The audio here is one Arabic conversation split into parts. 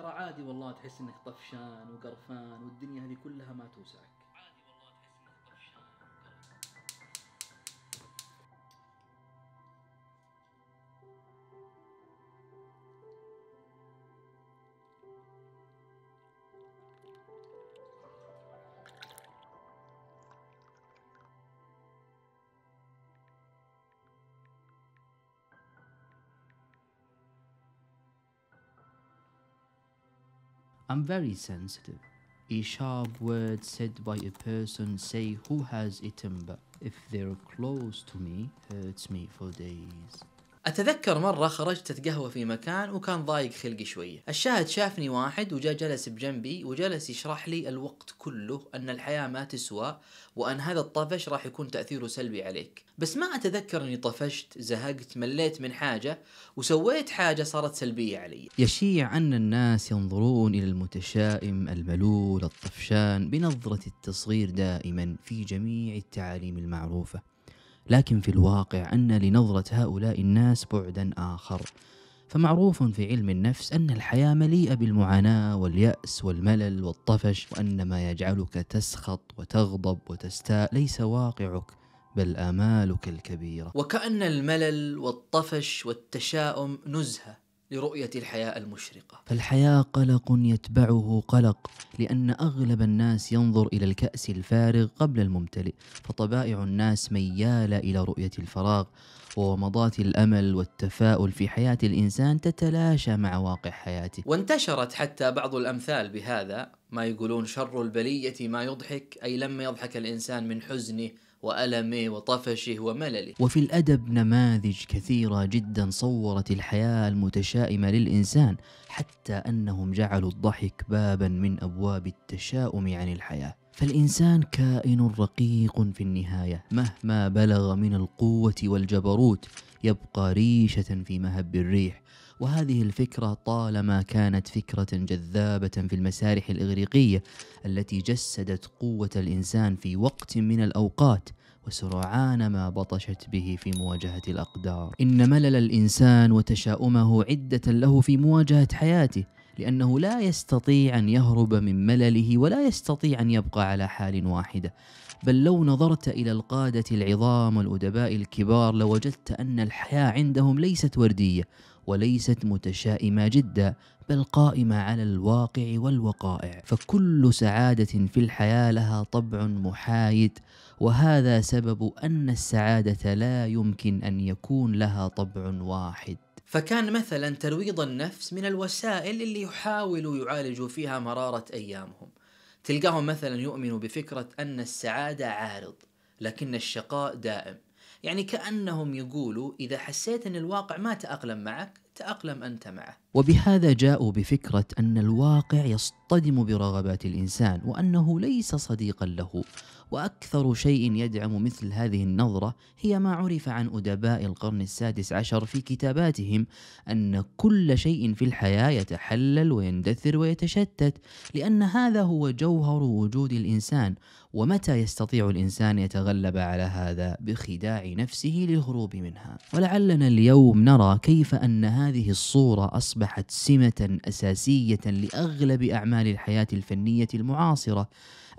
ترى عادي والله تحس انك طفشان وقرفان والدنيا هذه كلها ما توسعك I'm very sensitive. A sharp word said by a person, say who has a timber, if they're close to me, hurts me for days. اتذكر مره خرجت اتقهوى في مكان وكان ضايق خلقي شويه الشاهد شافني واحد وجاء جلس بجنبي وجلس يشرح لي الوقت كله ان الحياه ما تسوى وان هذا الطفش راح يكون تاثيره سلبي عليك بس ما اتذكر اني طفشت زهقت مليت من حاجه وسويت حاجه صارت سلبيه علي يشيع ان الناس ينظرون الى المتشائم الملول الطفشان بنظره التصغير دائما في جميع التعاليم المعروفه لكن في الواقع أن لنظرة هؤلاء الناس بعدا آخر فمعروف في علم النفس أن الحياة مليئة بالمعاناة واليأس والملل والطفش وأن ما يجعلك تسخط وتغضب وتستاء ليس واقعك بل آمالك الكبيرة وكأن الملل والطفش والتشاؤم نزهة لرؤية الحياة المشرقة فالحياة قلق يتبعه قلق لأن أغلب الناس ينظر إلى الكأس الفارغ قبل الممتلئ فطبائع الناس ميالة إلى رؤية الفراغ وومضات الأمل والتفاؤل في حياة الإنسان تتلاشى مع واقع حياته وانتشرت حتى بعض الأمثال بهذا ما يقولون شر البلية ما يضحك أي لما يضحك الإنسان من حزنه وألمه وطفشه وملله وفي الأدب نماذج كثيرة جدا صورت الحياة المتشائمة للإنسان حتى أنهم جعلوا الضحك بابا من أبواب التشاؤم عن الحياة فالإنسان كائن رقيق في النهاية مهما بلغ من القوة والجبروت يبقى ريشة في مهب الريح وهذه الفكرة طالما كانت فكرة جذابة في المسارح الإغريقية التي جسدت قوة الإنسان في وقت من الأوقات وسرعان ما بطشت به في مواجهة الأقدار إن ملل الإنسان وتشاؤمه عدة له في مواجهة حياته لأنه لا يستطيع أن يهرب من ملله ولا يستطيع أن يبقى على حال واحدة بل لو نظرت إلى القادة العظام والأدباء الكبار لوجدت أن الحياة عندهم ليست وردية وليست متشائمة جدا بل قائمة على الواقع والوقائع فكل سعادة في الحياة لها طبع محايد وهذا سبب أن السعادة لا يمكن أن يكون لها طبع واحد فكان مثلا ترويض النفس من الوسائل اللي يحاولوا يعالجوا فيها مرارة أيامهم تلقاهم مثلا يؤمنوا بفكرة أن السعادة عارض لكن الشقاء دائم يعني كأنهم يقولوا إذا حسيت أن الواقع ما تأقلم معك تأقلم أنت معه وبهذا جاءوا بفكرة أن الواقع يصطدم يصطدم برغبات الانسان وانه ليس صديقا له واكثر شيء يدعم مثل هذه النظره هي ما عرف عن ادباء القرن السادس عشر في كتاباتهم ان كل شيء في الحياه يتحلل ويندثر ويتشتت لان هذا هو جوهر وجود الانسان ومتى يستطيع الانسان يتغلب على هذا بخداع نفسه للهروب منها ولعلنا اليوم نرى كيف ان هذه الصوره اصبحت سمه اساسيه لاغلب اعمال أعمال الحياة الفنية المعاصرة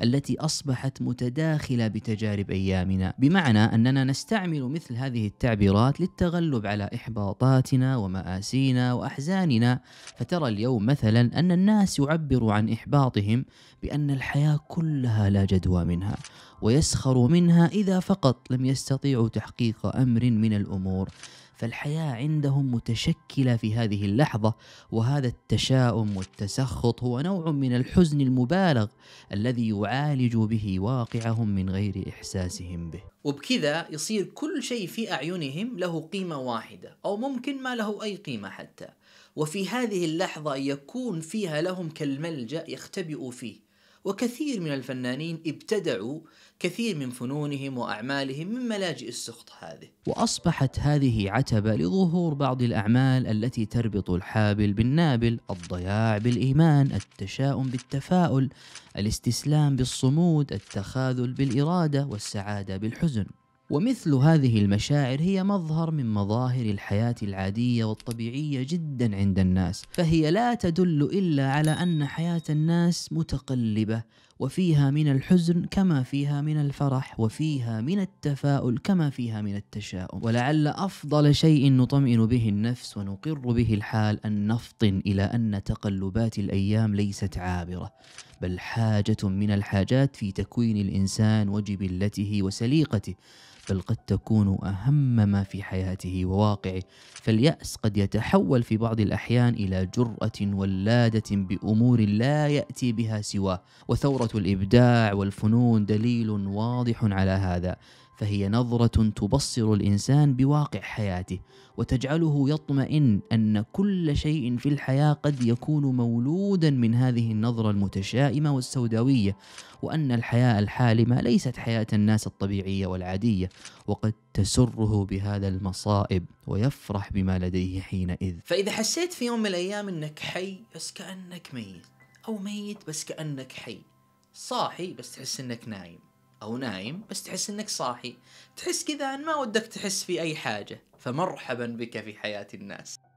التي أصبحت متداخلة بتجارب أيامنا بمعنى أننا نستعمل مثل هذه التعبيرات للتغلب على إحباطاتنا ومآسينا وأحزاننا فترى اليوم مثلا أن الناس يعبروا عن إحباطهم بأن الحياة كلها لا جدوى منها ويسخروا منها إذا فقط لم يستطيعوا تحقيق أمر من الأمور فالحياه عندهم متشكله في هذه اللحظه وهذا التشاؤم والتسخط هو نوع من الحزن المبالغ الذي يعالج به واقعهم من غير احساسهم به وبكذا يصير كل شيء في اعينهم له قيمه واحده او ممكن ما له اي قيمه حتى وفي هذه اللحظه يكون فيها لهم كالملجا يختبئوا فيه وكثير من الفنانين ابتدعوا كثير من فنونهم واعمالهم من ملاجئ السخط هذه. واصبحت هذه عتبه لظهور بعض الاعمال التي تربط الحابل بالنابل، الضياع بالايمان، التشاؤم بالتفاؤل، الاستسلام بالصمود، التخاذل بالاراده والسعاده بالحزن. ومثل هذه المشاعر هي مظهر من مظاهر الحياة العادية والطبيعية جدا عند الناس، فهي لا تدل إلا على أن حياة الناس متقلبة، وفيها من الحزن كما فيها من الفرح، وفيها من التفاؤل كما فيها من التشاؤم، ولعل أفضل شيء نطمئن به النفس ونقر به الحال أن نفطن إلى أن تقلبات الأيام ليست عابرة، بل حاجة من الحاجات في تكوين الإنسان وجبلته وسليقته، بل قد تكون أهم ما في حياته وواقعه فاليأس قد يتحول في بعض الأحيان إلى جرأة ولادة بأمور لا يأتي بها سواه وثورة الإبداع والفنون دليل واضح على هذا فهي نظرة تبصر الإنسان بواقع حياته وتجعله يطمئن أن كل شيء في الحياة قد يكون مولودا من هذه النظرة المتشائمة والسوداوية وأن الحياة الحالمة ليست حياة الناس الطبيعية والعادية وقد تسره بهذا المصائب ويفرح بما لديه حينئذ فإذا حسيت في يوم من الأيام أنك حي بس كأنك ميت أو ميت بس كأنك حي صاحي بس تحس أنك نايم او نايم بس تحس انك صاحي تحس كذا ان ما ودك تحس في اي حاجه فمرحبا بك في حياه الناس